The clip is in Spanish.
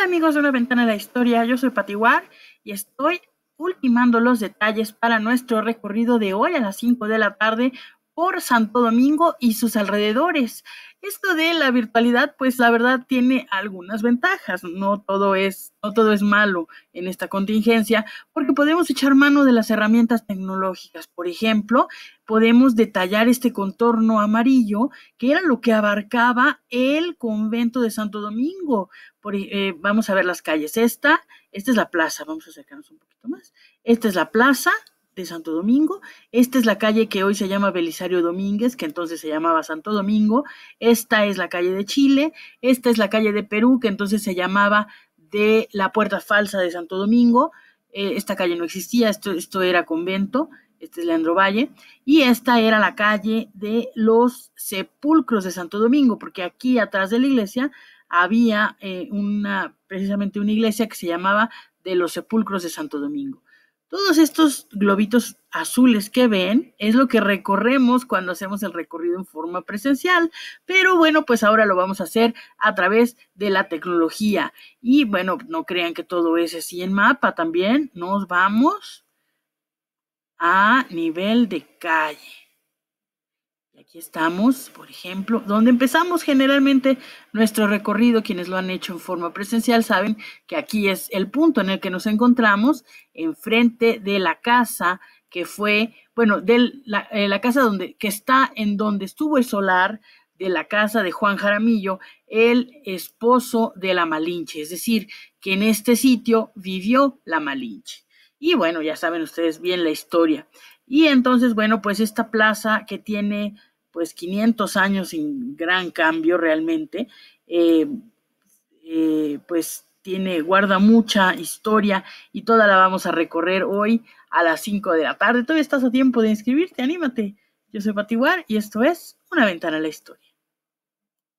Hola amigos de una ventana de la historia, yo soy Patiguar y estoy ultimando los detalles para nuestro recorrido de hoy a las 5 de la tarde por Santo Domingo y sus alrededores. Esto de la virtualidad, pues la verdad tiene algunas ventajas. No todo es, no todo es malo en esta contingencia, porque podemos echar mano de las herramientas tecnológicas. Por ejemplo, podemos detallar este contorno amarillo, que era lo que abarcaba el convento de Santo Domingo. E, eh, vamos a ver las calles. Esta, esta es la plaza. Vamos a acercarnos un poquito más. Esta es la plaza, de Santo Domingo. Esta es la calle que hoy se llama Belisario Domínguez, que entonces se llamaba Santo Domingo. Esta es la calle de Chile. Esta es la calle de Perú, que entonces se llamaba de la Puerta Falsa de Santo Domingo. Eh, esta calle no existía, esto, esto era convento. Este es Leandro Valle. Y esta era la calle de los sepulcros de Santo Domingo, porque aquí atrás de la iglesia había eh, una, precisamente una iglesia que se llamaba de los sepulcros de Santo Domingo. Todos estos globitos azules que ven es lo que recorremos cuando hacemos el recorrido en forma presencial, pero bueno, pues ahora lo vamos a hacer a través de la tecnología. Y bueno, no crean que todo es así en mapa, también nos vamos a nivel de calle. Aquí estamos, por ejemplo, donde empezamos generalmente nuestro recorrido. Quienes lo han hecho en forma presencial saben que aquí es el punto en el que nos encontramos, enfrente de la casa que fue, bueno, de la, eh, la casa donde, que está en donde estuvo el solar de la casa de Juan Jaramillo, el esposo de la Malinche, es decir, que en este sitio vivió la Malinche. Y bueno, ya saben ustedes bien la historia. Y entonces, bueno, pues esta plaza que tiene pues 500 años sin gran cambio realmente, eh, eh, pues tiene, guarda mucha historia y toda la vamos a recorrer hoy a las 5 de la tarde. Todavía estás a tiempo de inscribirte, anímate. Yo soy Patiguar y esto es Una Ventana a la Historia.